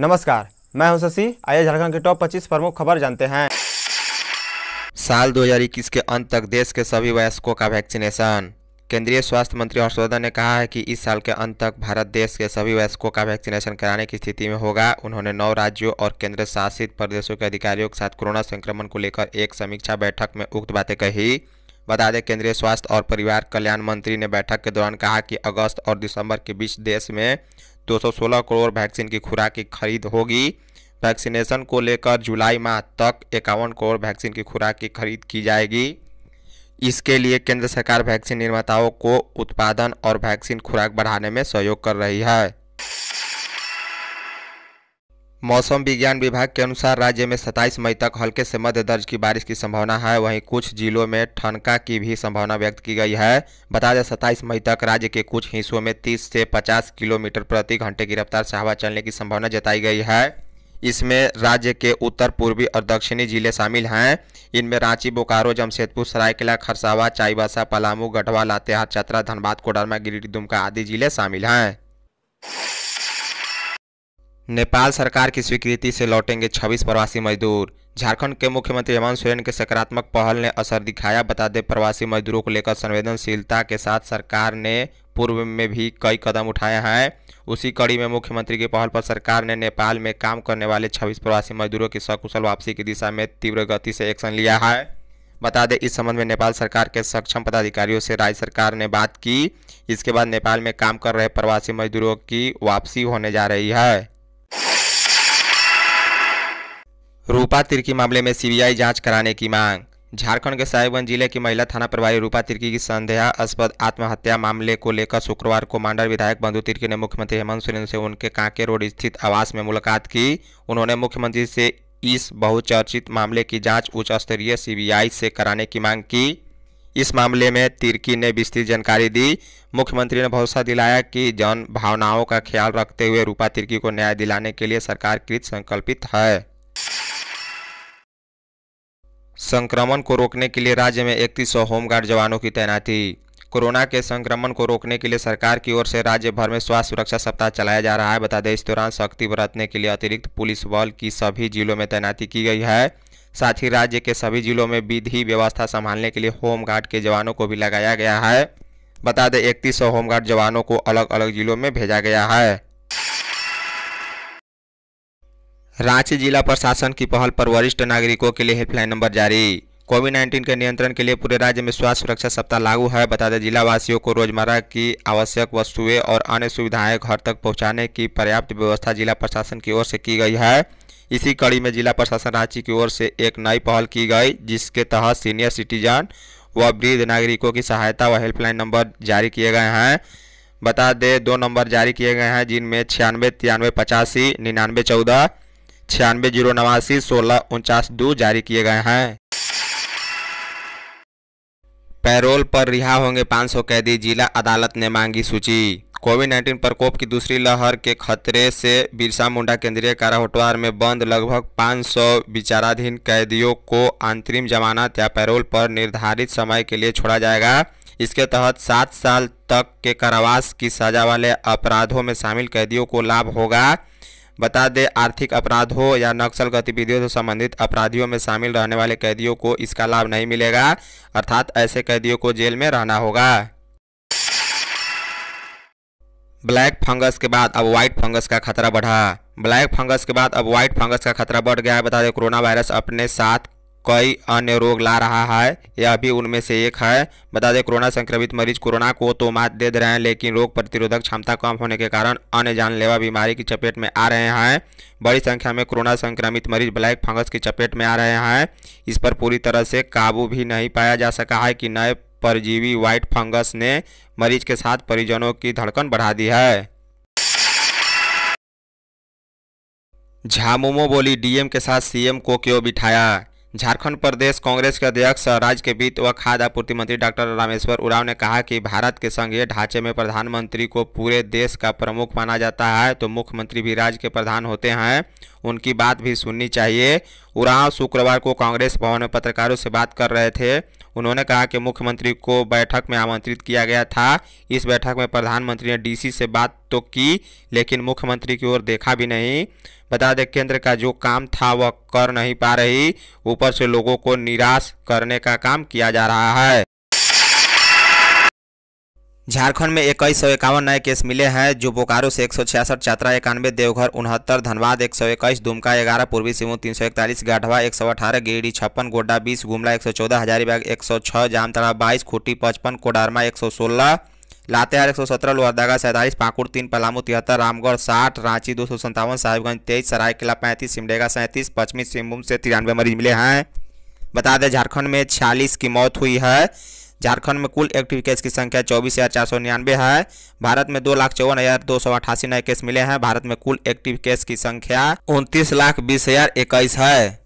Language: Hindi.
नमस्कार मैं हूं शशि आइए झारखंड के टॉप 25 प्रमुख खबर जानते हैं साल 2021 के अंत तक देश के सभी वयस्कों का वैक्सीनेशन केंद्रीय स्वास्थ्य मंत्री हर्षवर्धन ने कहा है कि इस साल के अंत तक भारत देश के सभी वयस्कों का वैक्सीनेशन कराने की स्थिति में होगा उन्होंने नौ राज्यों और केंद्र शासित प्रदेशों के अधिकारियों के साथ कोरोना संक्रमण को लेकर एक समीक्षा बैठक में उक्त बातें कही बता दें केंद्रीय स्वास्थ्य और परिवार कल्याण मंत्री ने बैठक के दौरान कहा कि अगस्त और दिसंबर के बीच देश में 216 करोड़ वैक्सीन की खुराक की खरीद होगी वैक्सीनेशन को लेकर जुलाई माह तक इक्यावन करोड़ वैक्सीन की खुराक की खरीद की जाएगी इसके लिए केंद्र सरकार वैक्सीन निर्माताओं को उत्पादन और वैक्सीन खुराक बढ़ाने में सहयोग कर रही है मौसम विज्ञान विभाग के अनुसार राज्य में 27 मई तक हल्के से मध्य दर्ज की बारिश की संभावना है वहीं कुछ जिलों में ठनका की भी संभावना व्यक्त की गई है बता दें सत्ताईस मई तक राज्य के कुछ हिस्सों में 30 से 50 किलोमीटर प्रति घंटे की रफ्तार से हवा चलने की संभावना जताई गई है इसमें राज्य के उत्तर पूर्वी और दक्षिणी जिले शामिल हैं इनमें रांची बोकारो जमशेदपुर सरायकेला खरसावा चाईबासा पलामू गढ़वा लातेहार चतरा धनबाद कोडरमा गिरिडीह दुमका आदि जिले शामिल हैं नेपाल सरकार की स्वीकृति से लौटेंगे 26 प्रवासी मजदूर झारखंड के मुख्यमंत्री हेमंत सोरेन के सकारात्मक पहल ने असर दिखाया बता दें प्रवासी मजदूरों को लेकर संवेदनशीलता के साथ सरकार ने पूर्व में भी कई कदम उठाए हैं उसी कड़ी में मुख्यमंत्री की पहल पर सरकार ने नेपाल में काम करने वाले 26 प्रवासी मजदूरों की सकुशल वापसी की दिशा में तीव्र गति से एक्शन लिया है बता दें इस संबंध में नेपाल सरकार के सक्षम पदाधिकारियों से राज्य सरकार ने बात की इसके बाद नेपाल में काम कर रहे प्रवासी मजदूरों की वापसी होने जा रही है रूपा तिर्की मामले में सीबीआई जांच कराने की मांग झारखंड के साहिबगंज जिले की महिला थाना प्रभारी रूपा तिर्की की संदेहास्पद आत्महत्या मामले को लेकर शुक्रवार को मांडर विधायक बंधु तिर्की ने मुख्यमंत्री हेमंत सोरेन से उनके कांके रोड स्थित आवास में मुलाकात की उन्होंने मुख्यमंत्री से इस बहुचर्चित मामले की जांच उच्च स्तरीय सी से कराने की मांग की इस मामले में तिर्की ने विस्तृत जानकारी दी मुख्यमंत्री ने भरोसा दिलाया कि जन भावनाओं का ख्याल रखते हुए रूपा तिर्की को न्याय दिलाने के लिए सरकार कृत संकल्पित है संक्रमण को रोकने के लिए राज्य में इकतीस सौ होमगार्ड जवानों की तैनाती कोरोना के संक्रमण को रोकने के लिए सरकार की ओर से राज्य भर में स्वास्थ्य सुरक्षा सप्ताह चलाया जा रहा है बता दें इस दौरान सख्ती बरतने के लिए अतिरिक्त पुलिस बल की सभी जिलों में तैनाती की गई है साथ ही राज्य के सभी जिलों में विधि व्यवस्था संभालने के लिए होमगार्ड के जवानों को भी लगाया गया है बता दें इकतीस सौ होमगार्ड जवानों को अलग अलग जिलों में भेजा गया है रांची जिला प्रशासन की पहल पर वरिष्ठ नागरिकों के लिए हेल्पलाइन नंबर जारी कोविड नाइन्टीन के नियंत्रण के लिए पूरे राज्य में स्वास्थ्य सुरक्षा सप्ताह लागू है बता दें जिलावासियों को रोजमर्रा की आवश्यक वस्तुएं और अन्य सुविधाएं घर तक पहुंचाने की पर्याप्त व्यवस्था जिला प्रशासन की ओर से की गई है इसी कड़ी में जिला प्रशासन रांची की ओर से एक नई पहल की गई जिसके तहत सीनियर सिटीजन व वृद्ध नागरिकों की सहायता व हेल्पलाइन नंबर जारी किए गए हैं बता दें दो नंबर जारी किए गए हैं जिनमें छियानवे तिरानवे पचासी निन्यानवे चौदह छियानवे जीरो नवासी सोलह उनचास दो जारी किए गए हैं पैरोल पर रिहा होंगे 500 कैदी जिला अदालत ने मांगी सूची कोविड नाइन्टीन प्रकोप की दूसरी लहर के खतरे से बिरसा मुंडा केंद्रीय कारा होटवार में बंद लगभग 500 विचाराधीन कैदियों को अंतरिम जमानत या पैरोल पर निर्धारित समय के लिए छोड़ा जाएगा इसके तहत सात साल तक के कारावास की सजा वाले अपराधों में शामिल कैदियों को लाभ होगा बता दें आर्थिक अपराध हो या नक्सल गतिविधियों से संबंधित अपराधियों में शामिल रहने वाले कैदियों को इसका लाभ नहीं मिलेगा अर्थात ऐसे कैदियों को जेल में रहना होगा ब्लैक फंगस के बाद अब व्हाइट फंगस का खतरा बढ़ा ब्लैक फंगस के बाद अब व्हाइट फंगस का खतरा बढ़ गया है बता दें कोरोना वायरस अपने साथ कई अन्य रोग ला रहा है यह भी उनमें से एक है बता दें कोरोना संक्रमित मरीज कोरोना को तो मात दे रहे हैं लेकिन रोग प्रतिरोधक क्षमता कम होने के कारण अन्य जानलेवा बीमारी की चपेट में आ रहे हैं बड़ी संख्या में कोरोना संक्रमित मरीज ब्लैक फंगस की चपेट में आ रहे हैं इस पर पूरी तरह से काबू भी नहीं पाया जा सका है कि नए परजीवी व्हाइट फंगस ने मरीज के साथ परिजनों की धड़कन बढ़ा दी है झामुमो बोली डीएम के साथ सीएम को क्यों बिठाया झारखंड प्रदेश कांग्रेस के अध्यक्ष और राज्य के वित्त व खाद्य आपूर्ति मंत्री डॉक्टर रामेश्वर उराव ने कहा कि भारत के संघीय ढांचे में प्रधानमंत्री को पूरे देश का प्रमुख माना जाता है तो मुख्यमंत्री भी राज्य के प्रधान होते हैं उनकी बात भी सुननी चाहिए उराव शुक्रवार को कांग्रेस भवन में पत्रकारों से बात कर रहे थे उन्होंने कहा कि मुख्यमंत्री को बैठक में आमंत्रित किया गया था इस बैठक में प्रधानमंत्री ने डीसी से बात तो की लेकिन मुख्यमंत्री की ओर देखा भी नहीं बता दें केंद्र का जो काम था वह कर नहीं पा रही ऊपर से लोगों को निराश करने का काम किया जा रहा है झारखंड में इक्कीस सौ इक्यावन नए केस मिले हैं जो बोकारो से एक सौ छियासठ चतरा इक्यानवे देवघर उनहत्तर धनबाद एक सौ इक्कीस दुमका ग्यारह पूर्वी सिंहभूम तीन सौ इकतालीस गाढ़वा एक सौ अठारह गिरिडीह छप्पन गोड्डा बीस गुमला एक सौ चौदह हजारीबाग एक सौ छः जामतड़ा बाईस खूटी पचपन कोडारमा एक सौ सोलह लातेहार एक सौ सत्रह लोहरदगा सैंतालीस पाकुड़ तीन पलामू तिहत्तर रामगढ़ साठ रांची दो सौ संतावन साहिबगंज तेईस सरायकिला पैंतीस सिमडेगा सैंतीस पश्चिमी सिंहभूम से तिरानवे मरीज मिले हैं बता दें झारखंड में छियालीस की मौत हुई है झारखंड में कुल एक्टिव केस की संख्या चौबीस हज़ार चार सौ निन्यानवे है भारत में दो लाख चौवन हज़ार दो सौ अठासी नए केस मिले हैं भारत में कुल एक्टिव केस की संख्या उनतीस लाख बीस हज़ार इक्कीस है